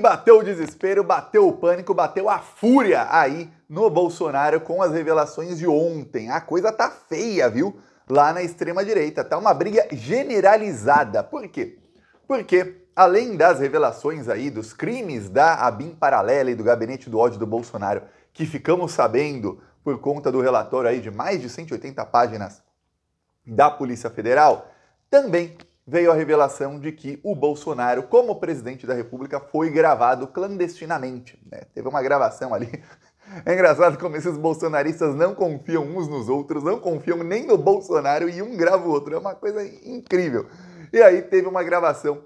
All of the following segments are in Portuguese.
Bateu o desespero, bateu o pânico, bateu a fúria aí no Bolsonaro com as revelações de ontem. A coisa tá feia, viu? Lá na extrema direita, tá uma briga generalizada. Por quê? Porque além das revelações aí dos crimes da ABIN paralela e do gabinete do ódio do Bolsonaro, que ficamos sabendo por conta do relatório aí de mais de 180 páginas da Polícia Federal, também veio a revelação de que o Bolsonaro, como presidente da República, foi gravado clandestinamente. Né? Teve uma gravação ali. É engraçado como esses bolsonaristas não confiam uns nos outros, não confiam nem no Bolsonaro e um grava o outro. É uma coisa incrível. E aí teve uma gravação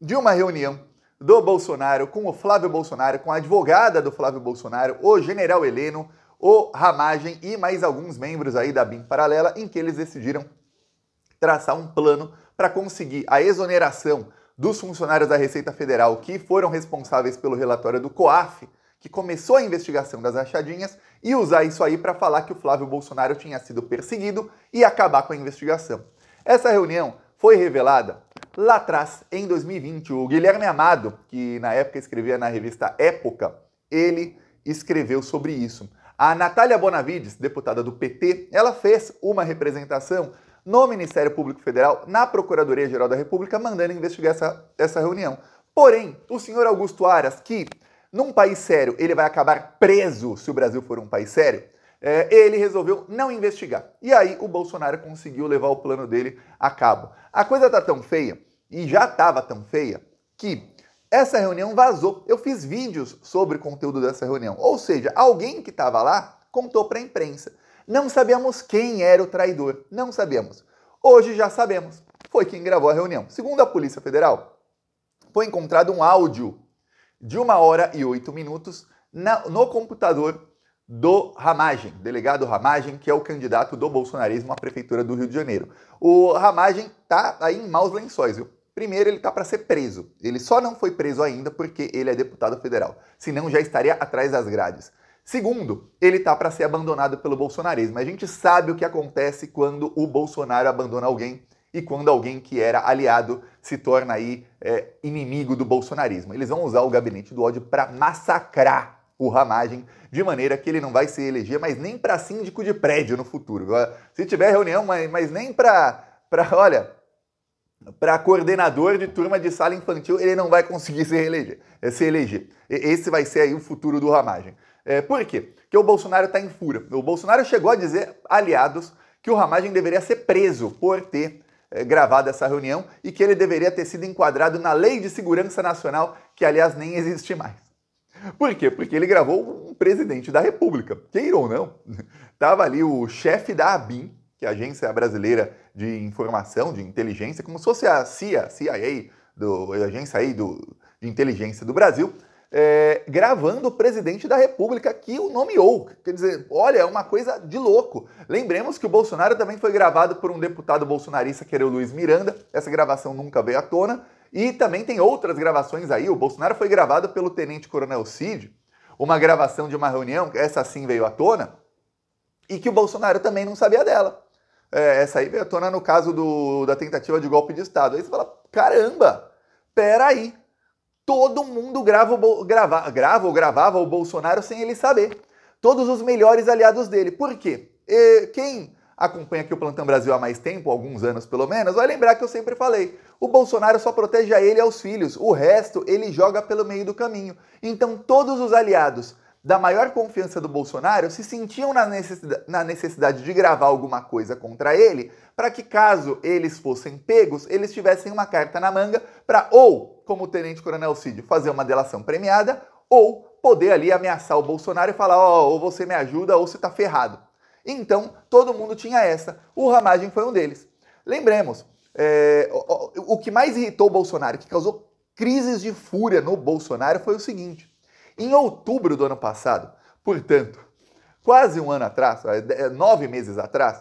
de uma reunião do Bolsonaro com o Flávio Bolsonaro, com a advogada do Flávio Bolsonaro, o general Heleno, o Ramagem e mais alguns membros aí da BIM Paralela, em que eles decidiram traçar um plano para conseguir a exoneração dos funcionários da Receita Federal que foram responsáveis pelo relatório do COAF, que começou a investigação das achadinhas e usar isso aí para falar que o Flávio Bolsonaro tinha sido perseguido e acabar com a investigação. Essa reunião foi revelada lá atrás, em 2020. O Guilherme Amado, que na época escrevia na revista Época, ele escreveu sobre isso. A Natália Bonavides, deputada do PT, ela fez uma representação no Ministério Público Federal, na Procuradoria-Geral da República, mandando investigar essa, essa reunião. Porém, o senhor Augusto Aras, que num país sério ele vai acabar preso se o Brasil for um país sério, é, ele resolveu não investigar. E aí o Bolsonaro conseguiu levar o plano dele a cabo. A coisa tá tão feia, e já estava tão feia, que essa reunião vazou. Eu fiz vídeos sobre o conteúdo dessa reunião. Ou seja, alguém que estava lá contou para a imprensa. Não sabemos quem era o traidor, não sabemos. Hoje já sabemos. Foi quem gravou a reunião. Segundo a Polícia Federal, foi encontrado um áudio de uma hora e oito minutos na, no computador do Ramagem, delegado Ramagem, que é o candidato do bolsonarismo à prefeitura do Rio de Janeiro. O Ramagem tá aí em maus lençóis, viu? Primeiro, ele tá para ser preso. Ele só não foi preso ainda porque ele é deputado federal. Senão já estaria atrás das grades. Segundo, ele está para ser abandonado pelo bolsonarismo. A gente sabe o que acontece quando o Bolsonaro abandona alguém e quando alguém que era aliado se torna aí é, inimigo do bolsonarismo. Eles vão usar o gabinete do ódio para massacrar o Ramagem, de maneira que ele não vai ser eleger, mas nem para síndico de prédio no futuro. Se tiver reunião, mas, mas nem para. olha, para coordenador de turma de sala infantil, ele não vai conseguir se reeleger. Eh, se eleger. Esse vai ser aí o futuro do Ramagem. É, por quê? Porque o Bolsonaro está em fura. O Bolsonaro chegou a dizer, aliados, que o Ramagem deveria ser preso por ter é, gravado essa reunião e que ele deveria ter sido enquadrado na Lei de Segurança Nacional, que aliás nem existe mais. Por quê? Porque ele gravou um presidente da República. Queira ou não, estava ali o chefe da ABIN, que é a Agência Brasileira de Informação, de Inteligência, como se fosse a CIA, CIA, do, a agência aí do, de inteligência do Brasil, é, gravando o presidente da República que o nomeou. Quer dizer, olha, é uma coisa de louco. Lembremos que o Bolsonaro também foi gravado por um deputado bolsonarista, que era o Luiz Miranda. Essa gravação nunca veio à tona. E também tem outras gravações aí. O Bolsonaro foi gravado pelo Tenente Coronel Cid, uma gravação de uma reunião, essa sim veio à tona, e que o Bolsonaro também não sabia dela. É, essa aí veio à tona no caso do, da tentativa de golpe de Estado. Aí você fala: caramba, peraí. Todo mundo grava, o, grava, grava ou gravava o Bolsonaro sem ele saber. Todos os melhores aliados dele. Por quê? E, quem acompanha aqui o Plantão Brasil há mais tempo, alguns anos pelo menos, vai lembrar que eu sempre falei: o Bolsonaro só protege a ele e aos filhos, o resto ele joga pelo meio do caminho. Então, todos os aliados da maior confiança do Bolsonaro se sentiam na necessidade, na necessidade de gravar alguma coisa contra ele, para que caso eles fossem pegos, eles tivessem uma carta na manga para ou, como o Tenente Coronel Cid, fazer uma delação premiada, ou poder ali ameaçar o Bolsonaro e falar: ó, oh, ou você me ajuda ou você tá ferrado. Então, todo mundo tinha essa. O Ramagem foi um deles. Lembremos, é, o, o, o que mais irritou o Bolsonaro, que causou crises de fúria no Bolsonaro, foi o seguinte em outubro do ano passado, portanto, quase um ano atrás, é, é, nove meses atrás,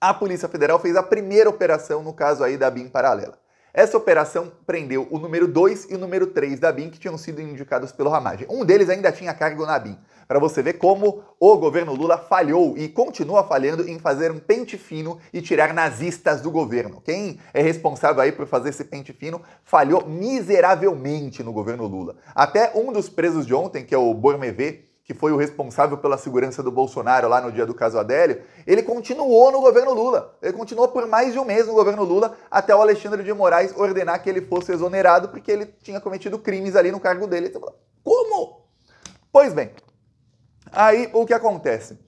a Polícia Federal fez a primeira operação no caso aí da BIM paralela. Essa operação prendeu o número 2 e o número 3 da BIM que tinham sido indicados pelo Ramagem. Um deles ainda tinha cargo na BIM para você ver como o governo Lula falhou e continua falhando em fazer um pente fino e tirar nazistas do governo. Quem é responsável aí por fazer esse pente fino falhou miseravelmente no governo Lula. Até um dos presos de ontem, que é o Bormevê, que foi o responsável pela segurança do Bolsonaro lá no dia do caso Adélio, ele continuou no governo Lula. Ele continuou por mais de um mês no governo Lula até o Alexandre de Moraes ordenar que ele fosse exonerado porque ele tinha cometido crimes ali no cargo dele. Então, como? Pois bem, Aí o que acontece?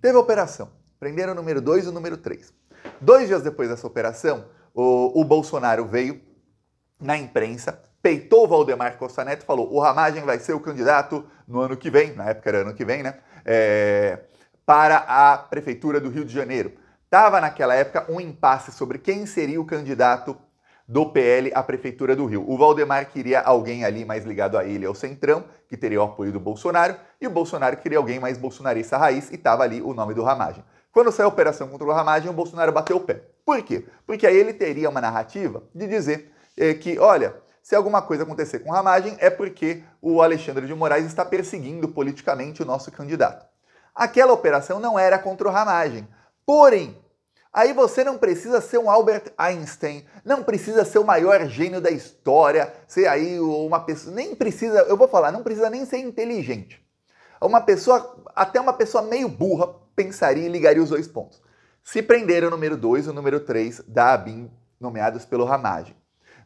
Teve operação. Prenderam o número 2 e o número 3. Dois dias depois dessa operação, o, o, Bolsonaro veio na imprensa, peitou o Valdemar Costa Neto e falou: o Ramagem vai ser o candidato no ano que vem, na época era ano que vem, né? É, para a Prefeitura do Rio de Janeiro. Estava naquela época um impasse sobre quem seria o candidato do PL à Prefeitura do Rio. O Valdemar queria alguém ali mais ligado a ele, ao Centrão, que teria o apoio do Bolsonaro, e o Bolsonaro queria alguém mais bolsonarista raiz, e estava ali o nome do Ramagem. Quando saiu a operação contra o Ramagem, o Bolsonaro bateu o pé. Por quê? Porque aí ele teria uma narrativa de dizer eh, que, olha, se alguma coisa acontecer com o Ramagem, é porque o Alexandre de Moraes está perseguindo politicamente o nosso candidato. Aquela operação não era contra o Ramagem. Porém, Aí você não precisa ser um Albert Einstein, não precisa ser o maior gênio da história, ser aí uma pessoa, nem precisa, eu vou falar, não precisa nem ser inteligente. Uma pessoa, até uma pessoa meio burra pensaria e ligaria os dois pontos. Se prender o número 2 e o número 3 da ABIN, nomeados pelo Ramage,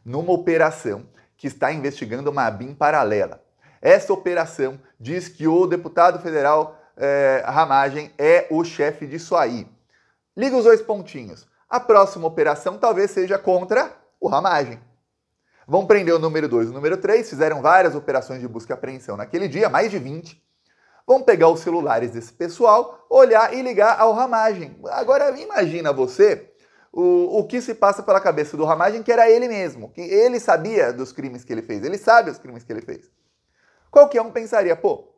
numa operação que está investigando uma ABIN paralela. Essa operação diz que o deputado federal eh, Ramagem é o chefe disso aí. Liga os dois pontinhos. A próxima operação talvez seja contra o Ramagem. Vão prender o número 2 e o número 3, fizeram várias operações de busca e apreensão naquele dia, mais de 20. Vão pegar os celulares desse pessoal, olhar e ligar ao Ramagem. Agora imagina você o, o que se passa pela cabeça do Ramagem, que era ele mesmo, que ele sabia dos crimes que ele fez, ele sabe os crimes que ele fez. Qualquer um pensaria, pô,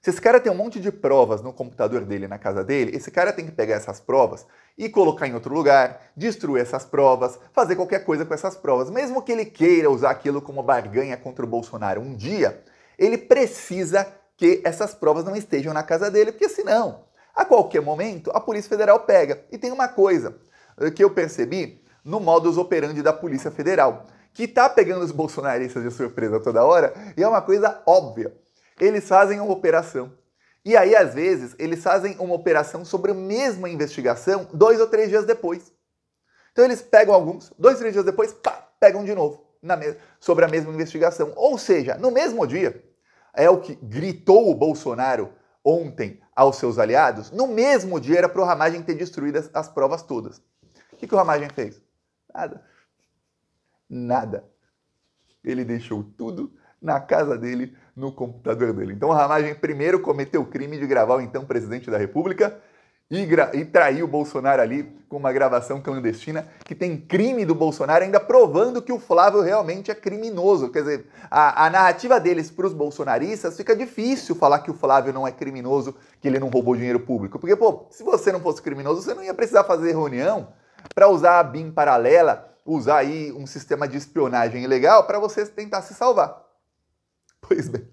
se esse cara tem um monte de provas no computador dele, na casa dele, esse cara tem que pegar essas provas e colocar em outro lugar, destruir essas provas, fazer qualquer coisa com essas provas. Mesmo que ele queira usar aquilo como barganha contra o Bolsonaro um dia, ele precisa que essas provas não estejam na casa dele, porque senão, a qualquer momento, a Polícia Federal pega. E tem uma coisa eh, que eu percebi no modus operandi da Polícia Federal, que tá pegando os bolsonaristas de surpresa toda hora, e é uma coisa óbvia eles fazem uma operação. E aí, às vezes, eles fazem uma operação sobre a mesma investigação dois ou três dias depois. Então, eles pegam alguns, dois, três dias depois, pá, pegam de novo sobre a mesma investigação. Ou seja, no mesmo dia, é o que gritou o Bolsonaro ontem aos seus aliados, no mesmo dia era para o Ramagem ter destruído as, as provas todas. O que, que o Ramagem fez? Nada. Nada. Ele deixou tudo na casa dele, no computador dele. Então, Ramagem primeiro cometeu o crime de gravar o então presidente da República e, e traiu o Bolsonaro ali com uma gravação clandestina que tem crime do Bolsonaro, ainda provando que o Flávio realmente é criminoso. Quer dizer, a, a narrativa deles para os bolsonaristas fica difícil falar que o Flávio não é criminoso, que ele não roubou dinheiro público. Porque, pô, se você não fosse criminoso, você não ia precisar fazer reunião para usar a BIM paralela, usar aí um sistema de espionagem ilegal para você tentar se salvar. Pois bem,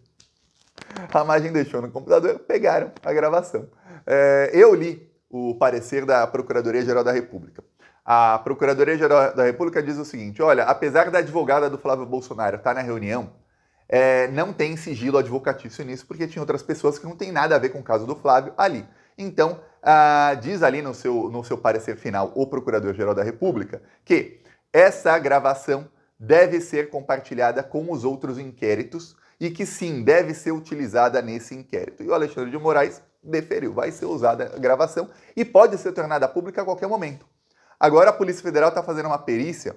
a margem deixou no computador, pegaram a gravação. É, eu li o parecer da Procuradoria-Geral da República. A Procuradoria-Geral da República diz o seguinte: olha, apesar da advogada do Flávio Bolsonaro estar tá na reunião, é, não tem sigilo advocatício nisso, porque tinha outras pessoas que não tem nada a ver com o caso do Flávio ali. Então, ah, diz ali no seu, no seu parecer final o Procurador-Geral da República que essa gravação deve ser compartilhada com os outros inquéritos e que sim, deve ser utilizada nesse inquérito. E o Alexandre de Moraes deferiu, vai ser usada a gravação e pode ser tornada pública a qualquer momento. Agora a Polícia Federal está fazendo uma perícia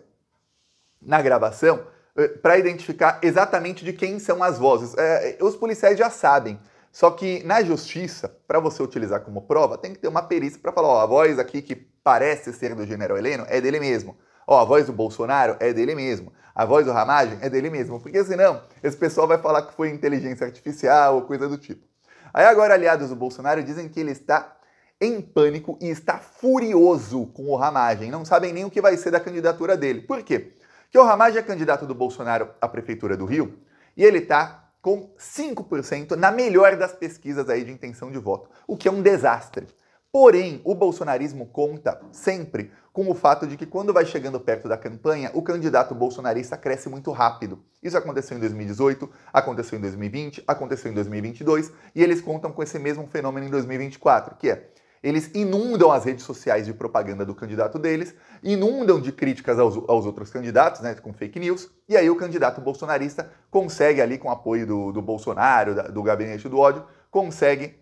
na gravação eh, para identificar exatamente de quem são as vozes. É, eh, os policiais já sabem, só que na justiça, para você utilizar como prova, tem que ter uma perícia para falar: ó, a voz aqui que parece ser do general Heleno é dele mesmo. Ó, a voz do Bolsonaro é dele mesmo a voz do Ramagem é dele mesmo, porque senão esse pessoal vai falar que foi inteligência artificial ou coisa do tipo. Aí agora aliados do Bolsonaro dizem que ele está em pânico e está furioso com o Ramagem, não sabem nem o que vai ser da candidatura dele. Por quê? Porque o Ramagem é candidato do Bolsonaro à prefeitura do Rio e ele está com 5% na melhor das pesquisas aí de intenção de voto, o que é um desastre. Porém, o bolsonarismo conta sempre com o fato de que quando vai chegando perto da campanha, o candidato bolsonarista cresce muito rápido. Isso aconteceu em 2018, aconteceu em 2020, aconteceu em 2022 e eles contam com esse mesmo fenômeno em 2024, que é eles inundam as redes sociais de propaganda do candidato deles, inundam de críticas aos, aos outros candidatos, né, com fake news, e aí o candidato bolsonarista consegue ali, com apoio do, do Bolsonaro, da, do gabinete do ódio, consegue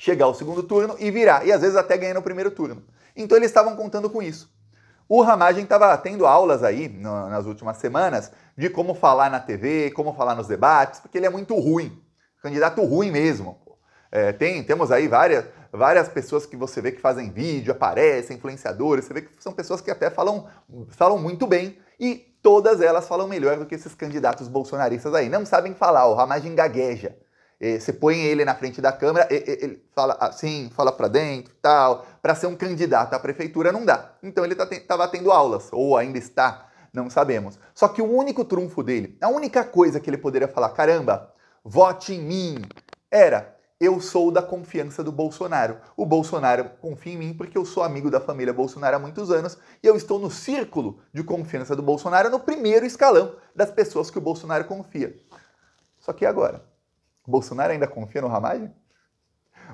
chegar ao segundo turno e virar, e às vezes até ganhar no primeiro turno. Então eles estavam contando com isso. O Ramagem estava tendo aulas aí no, nas últimas semanas de como falar na TV, como falar nos debates, porque ele é muito ruim, candidato ruim mesmo. É, tem, temos aí várias, várias pessoas que você vê que fazem vídeo, aparecem, influenciadores, você vê que são pessoas que até falam, falam muito bem e todas elas falam melhor do que esses candidatos bolsonaristas aí. Não sabem falar, o Ramagem gagueja. É, você põe ele na frente da câmera, ele fala assim, fala para dentro, tal, para ser um candidato à prefeitura não dá. Então ele tá estava tendo aulas ou ainda está, não sabemos. Só que o único trunfo dele, a única coisa que ele poderia falar, caramba, vote em mim, era eu sou da confiança do Bolsonaro. O Bolsonaro confia em mim porque eu sou amigo da família Bolsonaro há muitos anos e eu estou no círculo de confiança do Bolsonaro no primeiro escalão das pessoas que o Bolsonaro confia. Só que agora, Bolsonaro ainda confia no Ramagem?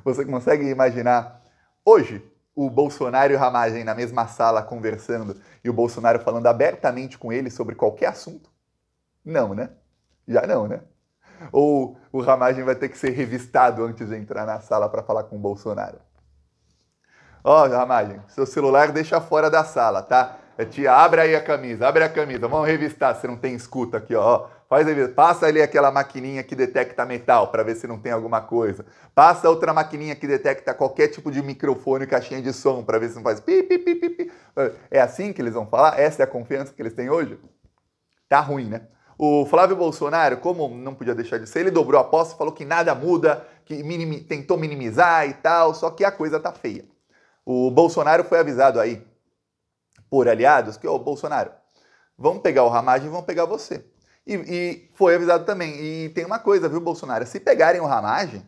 Você consegue imaginar hoje o Bolsonaro e o Ramagem na mesma sala conversando e o Bolsonaro falando abertamente com ele sobre qualquer assunto? Não, né? Já não, né? Ou o Ramagem vai ter que ser revistado antes de entrar na sala para falar com o Bolsonaro? Ó, oh, Ramagem, seu celular deixa fora da sala, tá? É, tia, abre aí a camisa, abre a camisa, vamos revistar você não tem escuta aqui, ó. Faz aí, passa ali aquela maquininha que detecta metal para ver se não tem alguma coisa. Passa outra maquininha que detecta qualquer tipo de microfone, caixinha de som para ver se não faz pi, pi, pi, pi, pi. É assim que eles vão falar? Essa é a confiança que eles têm hoje? Tá ruim, né? O Flávio Bolsonaro, como não podia deixar de ser, ele dobrou a posse, falou que nada muda, que minimi, tentou minimizar e tal, só que a coisa tá feia. O Bolsonaro foi avisado aí por aliados que, ô oh, Bolsonaro, vamos pegar o Ramagem e vamos pegar você. E, e, foi avisado também. E tem uma coisa, viu, Bolsonaro? Se pegarem o ramagem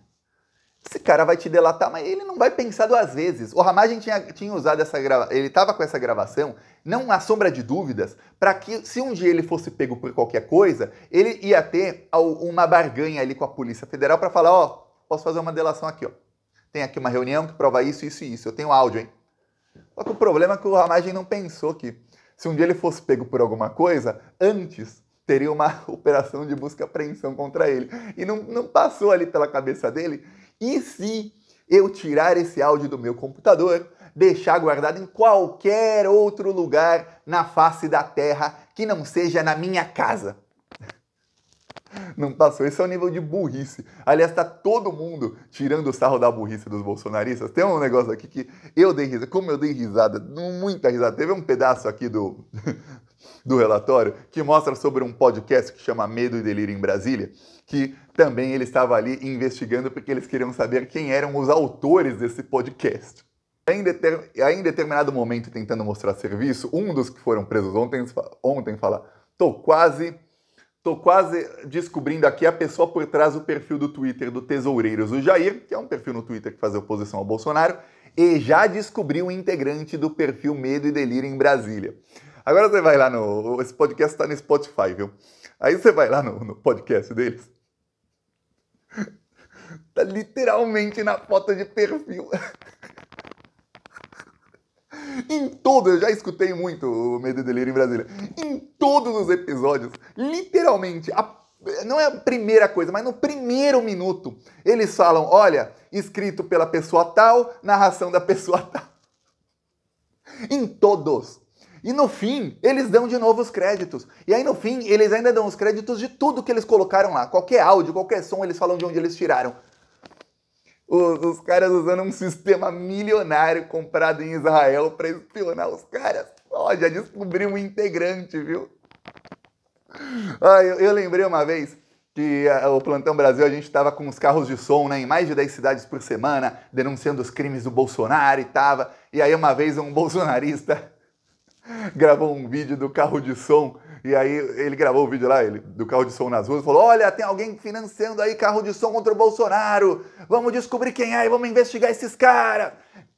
esse cara vai te delatar, mas ele não vai pensar duas vezes. O Ramagem tinha, tinha usado essa gravação, ele estava com essa gravação, não há sombra de dúvidas, para que se um dia ele fosse pego por qualquer coisa, ele ia ter uma barganha ali com a Polícia Federal para falar, ó, posso fazer uma delação aqui, ó. Tem aqui uma reunião que prova isso, isso e isso. Eu tenho áudio, hein? Só que o problema é que o Ramagem não pensou que se um dia ele fosse pego por alguma coisa, antes teria uma operação de busca e apreensão contra ele. E não, não passou ali pela cabeça dele? E se eu tirar esse áudio do meu computador, deixar guardado em qualquer outro lugar na face da terra que não seja na minha casa? Não passou. Esse é o nível de burrice. Aliás, tá todo mundo tirando o sarro da burrice dos bolsonaristas. Tem um negócio aqui que eu dei risada. Como eu dei risada, muita risada. Teve um pedaço aqui do, do relatório, que mostra sobre um podcast que chama Medo e Delírio em Brasília, que também ele estava ali investigando porque eles queriam saber quem eram os autores desse podcast. Em, deter... em determinado momento, tentando mostrar serviço, um dos que foram presos ontem, ontem fala: tô quase. Tô quase descobrindo aqui a pessoa por trás do perfil do Twitter do Tesoureiros, o Jair, que é um perfil no Twitter que faz oposição ao Bolsonaro, e já descobriu um integrante do perfil Medo e Delírio em Brasília. Agora você vai lá no. Esse podcast está no Spotify, viu? Aí você vai lá no, no podcast deles. Tá literalmente na foto de perfil. em todo, eu já escutei muito o Medo e Delírio em Brasília. Em todos os episódios, literalmente, a, não é a primeira coisa, mas no primeiro minuto, eles falam: olha, escrito pela pessoa tal, narração da pessoa tal. Em todos. E no fim, eles dão de novo os créditos. E aí no fim, eles ainda dão os créditos de tudo que eles colocaram lá. Qualquer áudio, qualquer som, eles falam de onde eles tiraram. Os, os caras usando um sistema milionário comprado em Israel para espionar os caras. Ó, oh, já descobri um integrante, viu? Ah, eu, eu lembrei uma vez que ah, o Plantão Brasil a gente estava com os carros de som né, em mais de 10 cidades por semana, denunciando os crimes do Bolsonaro e tava. E aí uma vez um bolsonarista gravou um vídeo do carro de som. E aí ele gravou o vídeo lá, ele, do carro de som nas ruas, falou: Olha, tem alguém financiando aí carro de som contra o Bolsonaro. Vamos descobrir quem é e vamos investigar esses caras.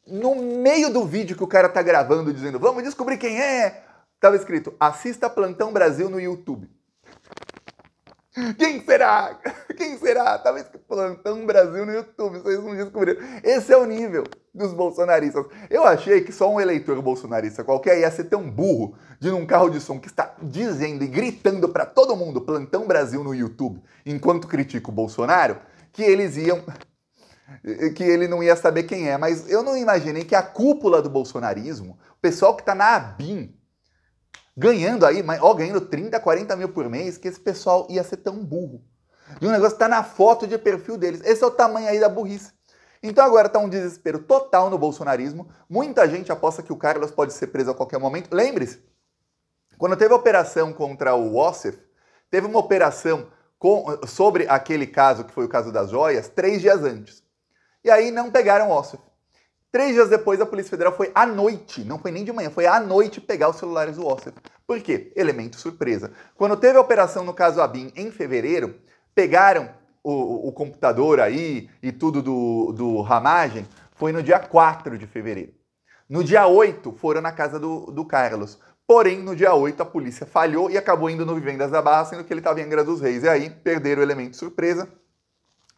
No meio do vídeo que o cara tá gravando, dizendo: Vamos descobrir quem é, tava escrito: Assista Plantão Brasil no YouTube. Quem será? Quem será? Talvez que plantão Brasil no YouTube, vocês não descobriram. Esse é o nível dos bolsonaristas. Eu achei que só um eleitor bolsonarista qualquer ia ser tão burro de num carro de som que está dizendo e gritando para todo mundo plantão Brasil no YouTube, enquanto critica o Bolsonaro, que eles iam que ele não ia saber quem é, mas eu não imaginei que a cúpula do bolsonarismo, o pessoal que está na ABIN, ganhando aí, ó, ganhando 30, 40 mil por mês, que esse pessoal ia ser tão burro. E um negócio tá na foto de perfil deles. Esse é o tamanho aí da burrice. Então agora tá um desespero total no bolsonarismo. Muita gente aposta que o Carlos pode ser preso a qualquer momento. Lembre-se, quando teve a operação contra o Wassef, teve uma operação com, sobre aquele caso, que foi o caso das joias, três dias antes. E aí não pegaram o Wassef. Três dias depois, a Polícia Federal foi à noite, não foi nem de manhã, foi à noite pegar os celulares do Orset. Por quê? Elemento surpresa. Quando teve a operação no caso Abin em fevereiro, pegaram o, o computador aí e tudo do, do Ramagem, foi no dia 4 de fevereiro. No dia 8, foram na casa do, do Carlos. Porém, no dia 8, a polícia falhou e acabou indo no Vivendas da Barra, sendo que ele estava em Angra dos Reis. E aí, perderam o elemento surpresa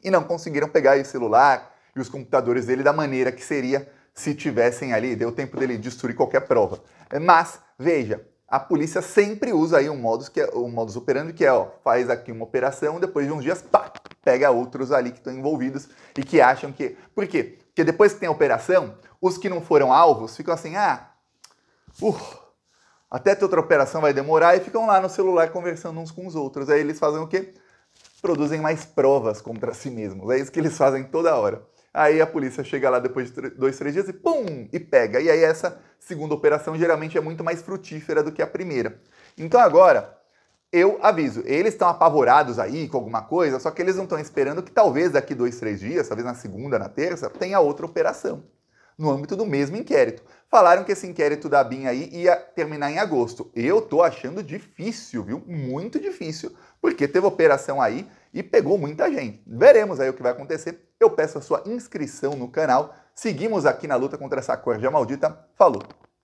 e não conseguiram pegar esse celular, e os computadores dele da maneira que seria se tivessem ali, deu tempo dele destruir qualquer prova. Mas, veja, a polícia sempre usa aí um modus, que é, um modus operandi que é, ó, faz aqui uma operação, depois de uns dias, pá, pega outros ali que estão envolvidos e que acham que... Por quê? Porque depois que tem a operação, os que não foram alvos ficam assim, ah, uh, até ter outra operação vai demorar, e ficam lá no celular conversando uns com os outros. Aí eles fazem o quê? Produzem mais provas contra si mesmos. É isso que eles fazem toda hora. Aí a polícia chega lá depois de dois, três dias e pum! E pega. E aí essa segunda operação geralmente é muito mais frutífera do que a primeira. Então agora, eu aviso, eles estão apavorados aí com alguma coisa, só que eles não estão esperando que talvez daqui dois, três dias, talvez na segunda, na terça, tenha outra operação no âmbito do mesmo inquérito. Falaram que esse inquérito da BIM aí ia terminar em agosto. Eu tô achando difícil, viu? Muito difícil, porque teve operação aí e pegou muita gente. Veremos aí o que vai acontecer. Eu peço a sua inscrição no canal. Seguimos aqui na luta contra essa corja maldita. Falou!